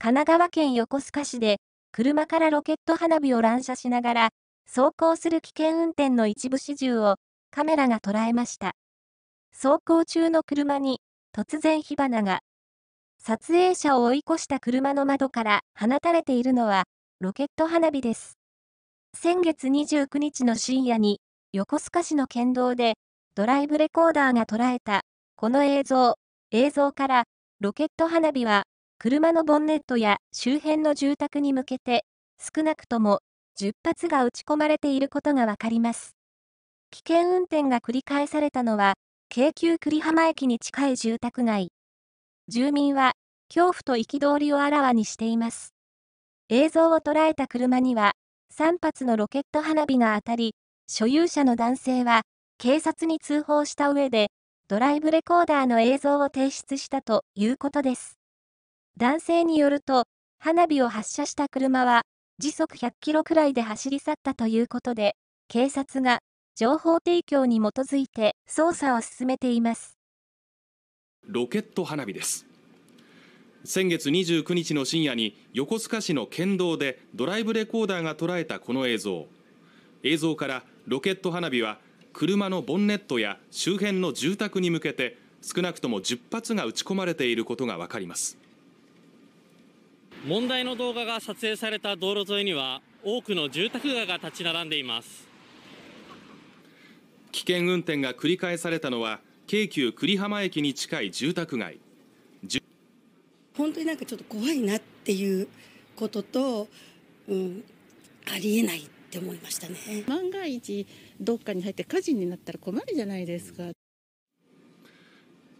神奈川県横須賀市で、車からロケット花火を乱射しながら、走行する危険運転の一部始終をカメラが捉えました。走行中の車に突然火花が。撮影者を追い越した車の窓から放たれているのはロケット花火です。先月29日の深夜に横須賀市の県道でドライブレコーダーが捉えたこの映像、映像からロケット花火は車のボンネットや周辺の住宅に向けて、少なくとも10発が撃ち込まれていることがわかります。危険運転が繰り返されたのは、京急栗浜駅に近い住宅街。住民は、恐怖と憤りをあらわにしています。映像を捉えた車には、3発のロケット花火が当たり、所有者の男性は、警察に通報した上で、ドライブレコーダーの映像を提出したということです。男性によると、花火を発射した車は、時速100キロくらいで走り去ったということで、警察が情報提供に基づいて捜査を進めています。ロケット花火です。先月29日の深夜に横須賀市の県道でドライブレコーダーが捉えたこの映像映像からロケット花火は車のボンネットや周辺の住宅に向けて少なくとも10発が打ち込まれていることが分かります問題の動画が撮影された道路沿いには多くの住宅街が立ち並んでいます危険運転が繰り返されたのは京急久里浜駅に近い住宅街本当になんかちょっと怖いなっていうことと、うん、ありえないって思いましたね万が一どっかに入って火事になったら困るじゃないですか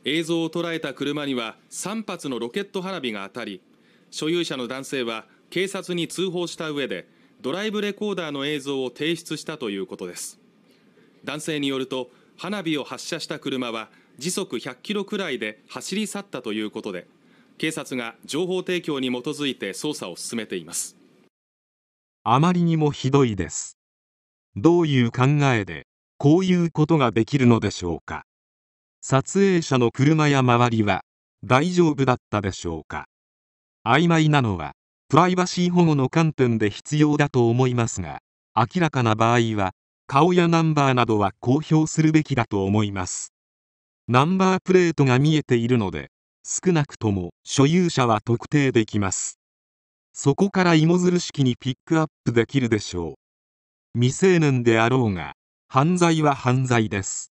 映像を捉えた車には3発のロケット花火が当たり所有者の男性は警察に通報した上でドライブレコーダーの映像を提出したということです男性によると花火を発射した車は時速100キロくらいで走り去ったということで警察が情報提供に基づいて捜査を進めていますあまりにもひどいですどういう考えでこういうことができるのでしょうか撮影者の車や周りは大丈夫だったでしょうか曖昧なのはプライバシー保護の観点で必要だと思いますが明らかな場合は顔やナンバーなどは公表するべきだと思いますナンバープレートが見えているので少なくとも所有者は特定できますそこから芋づる式にピックアップできるでしょう未成年であろうが犯罪は犯罪です